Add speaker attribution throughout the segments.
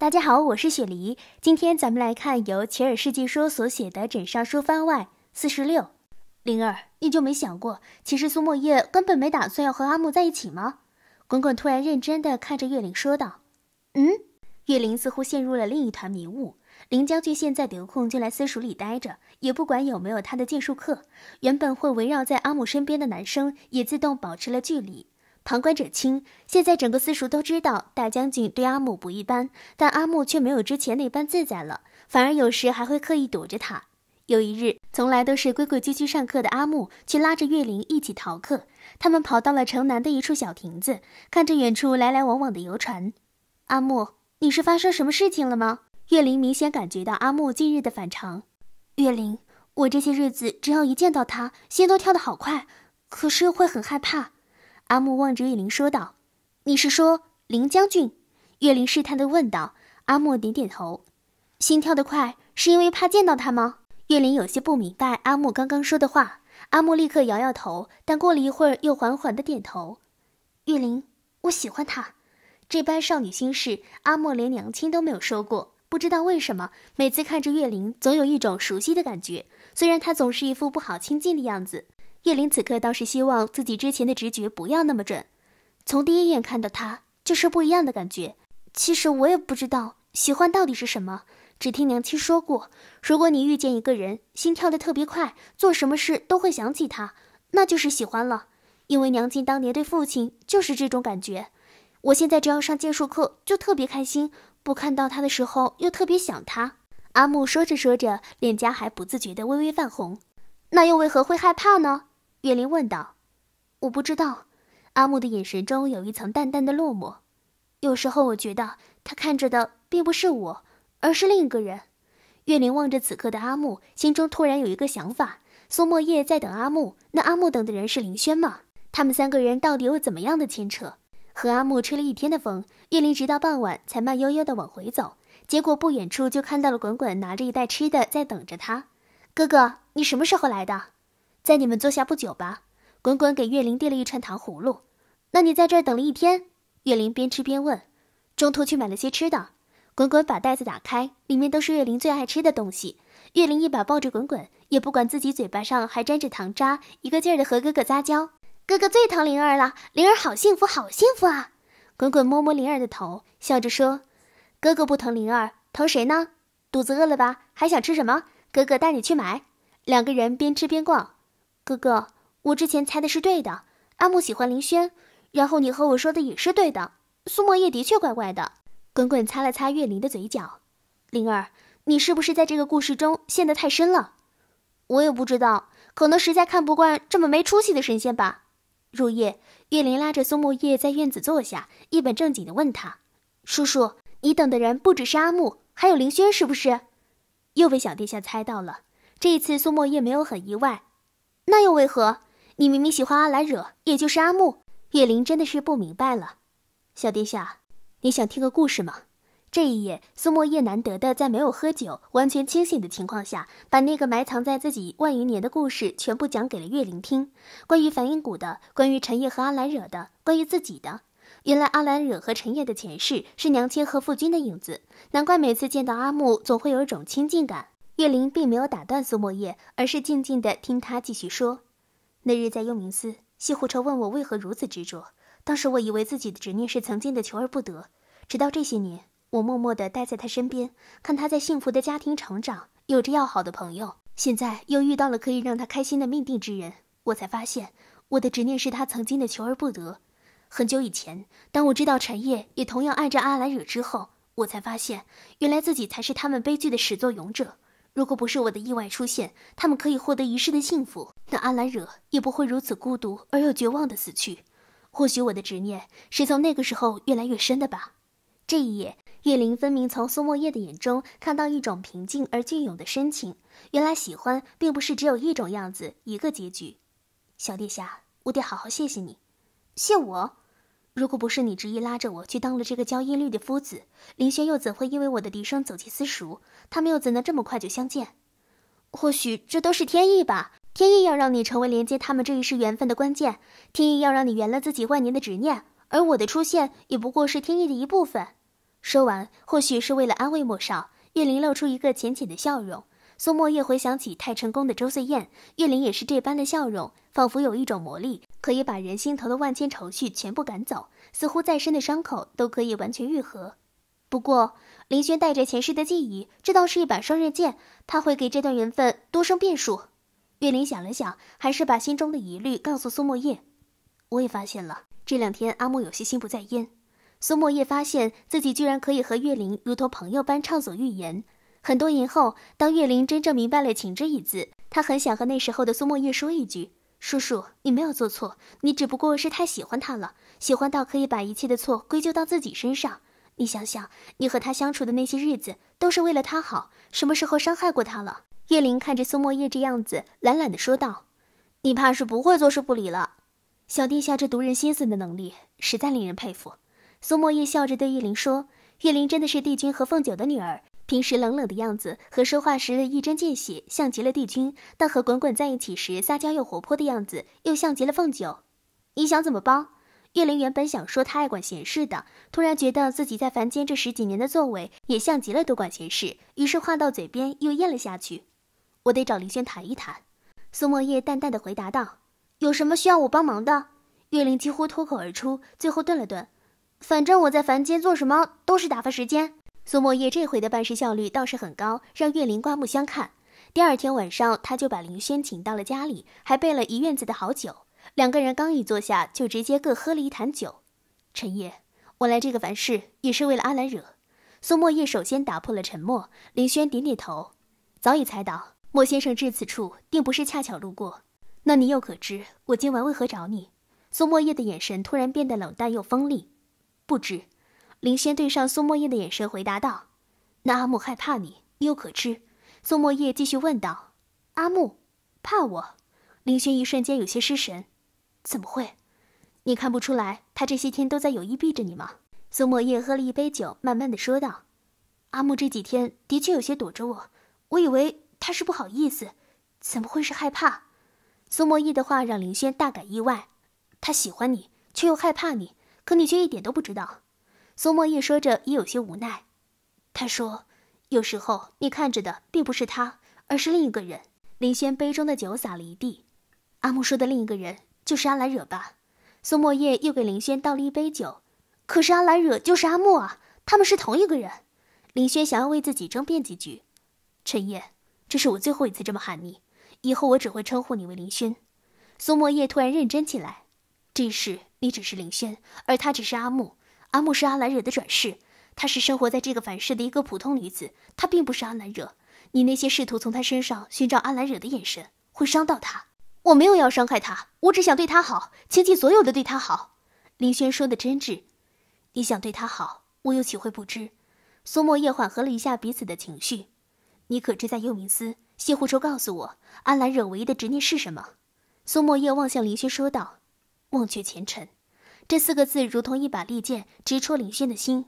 Speaker 1: 大家好，我是雪梨。今天咱们来看由《奇尔世纪说》所写的《枕上书》番外四十六。灵儿，你就没想过，其实苏墨叶根本没打算要和阿木在一起吗？滚滚突然认真地看着月灵说道：“嗯。”月灵似乎陷入了另一团迷雾。林将军现在得空就来私塾里待着，也不管有没有他的剑术课。原本会围绕在阿木身边的男生也自动保持了距离。旁观者清，现在整个私塾都知道大将军对阿木不一般，但阿木却没有之前那般自在了，反而有时还会刻意躲着他。有一日，从来都是规规矩矩上课的阿木，却拉着月灵一起逃课。他们跑到了城南的一处小亭子，看着远处来来往往的游船。阿木，你是发生什么事情了吗？月灵明显感觉到阿木近日的反常。月灵，我这些日子只要一见到他，心都跳得好快，可是又会很害怕。阿木望着月灵说道：“你是说林将军？”月灵试探的问道。阿木点点头，心跳得快，是因为怕见到他吗？月灵有些不明白阿木刚刚说的话。阿木立刻摇摇头，但过了一会儿又缓缓的点头：“月灵，我喜欢他。”这般少女心事，阿木连娘亲都没有说过。不知道为什么，每次看着月灵，总有一种熟悉的感觉。虽然她总是一副不好亲近的样子。叶灵此刻倒是希望自己之前的直觉不要那么准，从第一眼看到他就是不一样的感觉。其实我也不知道喜欢到底是什么，只听娘亲说过，如果你遇见一个人，心跳的特别快，做什么事都会想起他，那就是喜欢了。因为娘亲当年对父亲就是这种感觉。我现在只要上剑术课就特别开心，不看到他的时候又特别想他。阿木说着说着，脸颊还不自觉的微微泛红，那又为何会害怕呢？岳灵问道：“我不知道。”阿木的眼神中有一层淡淡的落寞。有时候我觉得他看着的并不是我，而是另一个人。岳灵望着此刻的阿木，心中突然有一个想法：苏墨叶在等阿木，那阿木等的人是林轩吗？他们三个人到底有怎么样的牵扯？和阿木吹了一天的风，岳灵直到傍晚才慢悠悠地往回走。结果不远处就看到了滚滚拿着一袋吃的在等着他。哥哥，你什么时候来的？在你们坐下不久吧，滚滚给月灵递了一串糖葫芦。那你在这儿等了一天？月灵边吃边问。中途去买了些吃的，滚滚把袋子打开，里面都是月灵最爱吃的东西。月灵一把抱住滚滚，也不管自己嘴巴上还沾着糖渣，一个劲儿地和哥哥撒娇：“哥哥最疼灵儿了，灵儿好幸福，好幸福啊！”滚滚摸摸灵儿的头，笑着说：“哥哥不疼灵儿，疼谁呢？肚子饿了吧？还想吃什么？哥哥带你去买。”两个人边吃边逛。哥哥，我之前猜的是对的，阿木喜欢林轩，然后你和我说的也是对的，苏墨叶的确怪怪的。滚滚擦了擦月灵的嘴角，灵儿，你是不是在这个故事中陷得太深了？我也不知道，可能实在看不惯这么没出息的神仙吧。入夜，月灵拉着苏墨叶在院子坐下，一本正经地问他：“叔叔，你等的人不只是阿木，还有林轩，是不是？”又被小殿下猜到了，这一次苏墨叶没有很意外。那又为何？你明明喜欢阿兰惹，也就是阿木。叶灵真的是不明白了。小殿下，你想听个故事吗？这一夜，苏墨叶难得的在没有喝酒、完全清醒的情况下，把那个埋藏在自己万余年的故事全部讲给了月灵听。关于梵音谷的，关于陈烨和阿兰惹的，关于自己的。原来阿兰惹和陈烨的前世是娘亲和父君的影子，难怪每次见到阿木，总会有一种亲近感。叶灵并没有打断苏莫叶，而是静静地听他继续说：“那日在幽冥寺，西湖愁问我为何如此执着。当时我以为自己的执念是曾经的求而不得，直到这些年，我默默地待在他身边，看他在幸福的家庭成长，有着要好的朋友，现在又遇到了可以让他开心的命定之人，我才发现我的执念是他曾经的求而不得。很久以前，当我知道陈烨也同样爱着阿兰惹之后，我才发现原来自己才是他们悲剧的始作俑者。”如果不是我的意外出现，他们可以获得一世的幸福，那阿兰惹也不会如此孤独而又绝望的死去。或许我的执念是从那个时候越来越深的吧。这一夜，叶灵分明从苏墨叶的眼中看到一种平静而隽永的深情。原来喜欢并不是只有一种样子，一个结局。小殿下，我得好好谢谢你，谢我。如果不是你执意拉着我去当了这个交音律的夫子，林轩又怎会因为我的笛声走进私塾？他们又怎能这么快就相见？或许这都是天意吧。天意要让你成为连接他们这一世缘分的关键，天意要让你圆了自己万年的执念，而我的出现也不过是天意的一部分。说完，或许是为了安慰莫少，叶灵露出一个浅浅的笑容。苏墨叶回想起太成功的周岁宴，岳灵也是这般的笑容，仿佛有一种魔力，可以把人心头的万千愁绪全部赶走，似乎再深的伤口都可以完全愈合。不过，林轩带着前世的记忆，这倒是一把双刃剑，他会给这段缘分多生变数。岳灵想了想，还是把心中的疑虑告诉苏墨叶。我也发现了，这两天阿木有些心不在焉。苏墨叶发现自己居然可以和岳灵如同朋友般畅所欲言。很多年后，当岳灵真正明白了“情”这一字，她很想和那时候的苏墨叶说一句：“叔叔，你没有做错，你只不过是太喜欢他了，喜欢到可以把一切的错归咎到自己身上。你想想，你和他相处的那些日子，都是为了他好，什么时候伤害过他了？”叶灵看着苏墨叶这样子，懒懒地说道：“你怕是不会坐视不理了。小殿下这读人心思的能力，实在令人佩服。”苏墨叶笑着对叶灵说：“叶灵真的是帝君和凤九的女儿。”平时冷冷的样子和说话时的一针见血，像极了帝君；但和滚滚在一起时撒娇又活泼的样子，又像极了凤九。你想怎么帮？叶灵原本想说他爱管闲事的，突然觉得自己在凡间这十几年的作为，也像极了多管闲事，于是话到嘴边又咽了下去。我得找林轩谈一谈。苏墨叶淡淡的回答道：“有什么需要我帮忙的？”月灵几乎脱口而出，最后顿了顿：“反正我在凡间做什么都是打发时间。”苏莫叶这回的办事效率倒是很高，让岳林刮目相看。第二天晚上，他就把林轩请到了家里，还备了一院子的好酒。两个人刚一坐下，就直接各喝了一坛酒。陈烨，我来这个凡事也是为了阿兰惹。苏莫叶首先打破了沉默。林轩点点头，早已猜到莫先生至此处，定不是恰巧路过。那你又可知我今晚为何找你？苏莫叶的眼神突然变得冷淡又锋利。不知。林轩对上苏墨叶的眼神，回答道：“那阿木害怕你，你又可知？”苏墨叶继续问道：“阿木，怕我？”林轩一瞬间有些失神：“怎么会？你看不出来他这些天都在有意避着你吗？”苏墨叶喝了一杯酒，慢慢的说道：“阿木这几天的确有些躲着我，我以为他是不好意思，怎么会是害怕？”苏墨叶的话让林轩大感意外：“他喜欢你，却又害怕你，可你却一点都不知道。”苏墨叶说着，也有些无奈。他说：“有时候你看着的并不是他，而是另一个人。”林轩杯中的酒洒了一地。阿木说的另一个人就是阿兰惹吧？苏墨叶又给林轩倒了一杯酒。可是阿兰惹就是阿木啊，他们是同一个人。林轩想要为自己争辩几句。陈烨，这是我最后一次这么喊你，以后我只会称呼你为林轩。苏墨叶突然认真起来：“这事你只是林轩，而他只是阿木。”阿木是阿兰惹的转世，她是生活在这个凡世的一个普通女子，她并不是阿兰惹。你那些试图从她身上寻找阿兰惹的眼神，会伤到她。我没有要伤害她，我只想对她好，倾尽所有的对她好。林轩说的真挚，你想对她好，我又岂会不知？苏墨叶缓和了一下彼此的情绪。你可知在幽冥司，谢狐愁告诉我，阿兰惹唯一的执念是什么？苏墨叶望向林轩说道：“忘却前尘。”这四个字如同一把利剑，直戳林轩的心。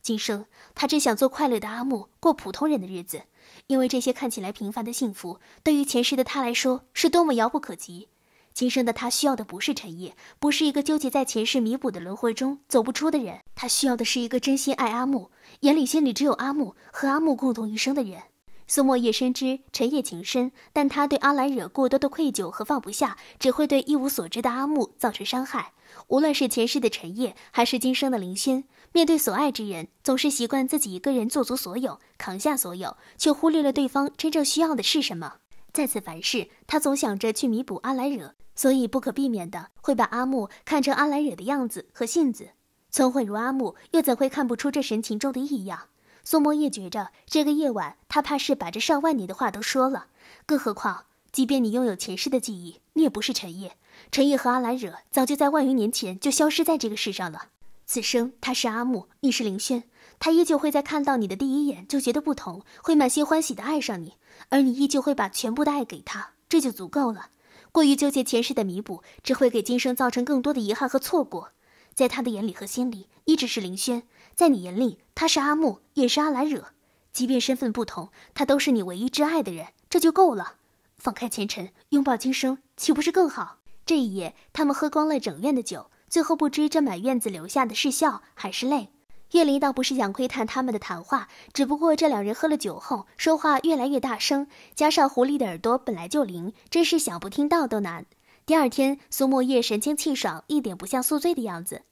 Speaker 1: 今生他只想做快乐的阿木，过普通人的日子，因为这些看起来平凡的幸福，对于前世的他来说，是多么遥不可及。今生的他需要的不是陈烨，不是一个纠结在前世弥补的轮回中走不出的人，他需要的是一个真心爱阿木，眼里心里只有阿木和阿木共同一生的人。苏墨夜深知陈烨情深，但他对阿兰惹过多的愧疚和放不下，只会对一无所知的阿木造成伤害。无论是前世的陈烨，还是今生的林轩，面对所爱之人，总是习惯自己一个人做足所有，扛下所有，却忽略了对方真正需要的是什么。再次凡事，他总想着去弥补阿兰惹，所以不可避免的会把阿木看成阿兰惹的样子和性子。聪慧如阿木，又怎会看不出这神情中的异样？苏墨夜觉着这个夜晚，他怕是把这上万年的话都说了。更何况，即便你拥有前世的记忆，你也不是陈烨。陈烨和阿兰惹早就在万余年前就消失在这个世上了。此生他是阿木，你是凌轩。他依旧会在看到你的第一眼就觉得不同，会满心欢喜的爱上你，而你依旧会把全部的爱给他，这就足够了。过于纠结前世的弥补，只会给今生造成更多的遗憾和错过。在他的眼里和心里，你只是凌轩。在你眼里，他是阿木，也是阿兰惹，即便身份不同，他都是你唯一挚爱的人，这就够了。放开前尘，拥抱今生，岂不是更好？这一夜，他们喝光了整院的酒，最后不知这满院子留下的是笑还是泪。叶麟倒不是想窥探他们的谈话，只不过这两人喝了酒后说话越来越大声，加上狐狸的耳朵本来就灵，真是想不听到都难。第二天，苏墨叶神清气爽，一点不像宿醉的样子，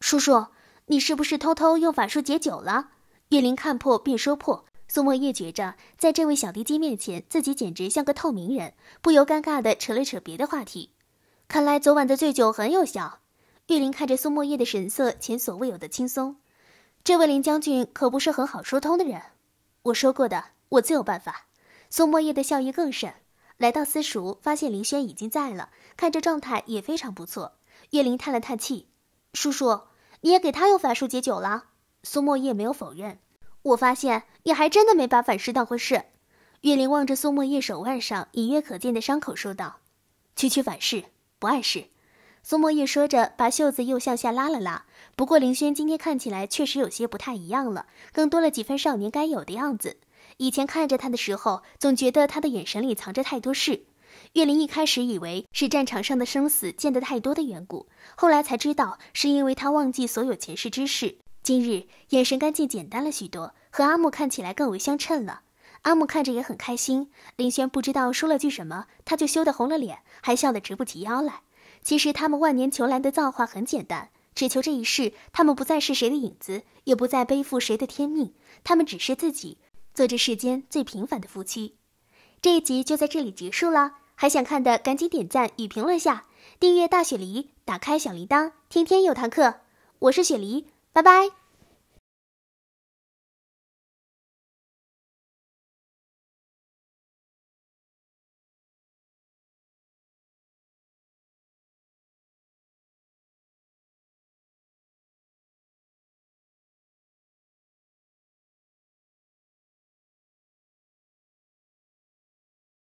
Speaker 1: 叔叔。你是不是偷偷用法术解酒了？岳灵看破便说破。苏墨叶觉着，在这位小地鸡面前，自己简直像个透明人，不由尴尬地扯了扯别的话题。看来昨晚的醉酒很有效。岳林看着苏墨叶的神色，前所未有的轻松。这位林将军可不是很好说通的人。我说过的，我自有办法。苏墨叶的笑意更甚。来到私塾，发现林轩已经在了，看着状态也非常不错。岳林叹了叹气，叔叔。你也给他用法术解酒了，苏莫叶没有否认。我发现你还真的没把反噬当回事。岳灵望着苏莫叶手腕上隐约可见的伤口说道：“区区反噬，不碍事。”苏莫叶说着，把袖子又向下拉了拉。不过林轩今天看起来确实有些不太一样了，更多了几分少年该有的样子。以前看着他的时候，总觉得他的眼神里藏着太多事。岳林一开始以为是战场上的生死见得太多的缘故，后来才知道是因为他忘记所有前世之事。今日眼神干净简单了许多，和阿木看起来更为相称了。阿木看着也很开心。林轩不知道说了句什么，他就羞得红了脸，还笑得直不起腰来。其实他们万年求来的造化很简单，只求这一世他们不再是谁的影子，也不再背负谁的天命，他们只是自己，做这世间最平凡的夫妻。这一集就在这里结束了。还想看的，赶紧点赞与评论下，订阅大雪梨，打开小铃铛，天天有堂课。我是雪梨，拜拜。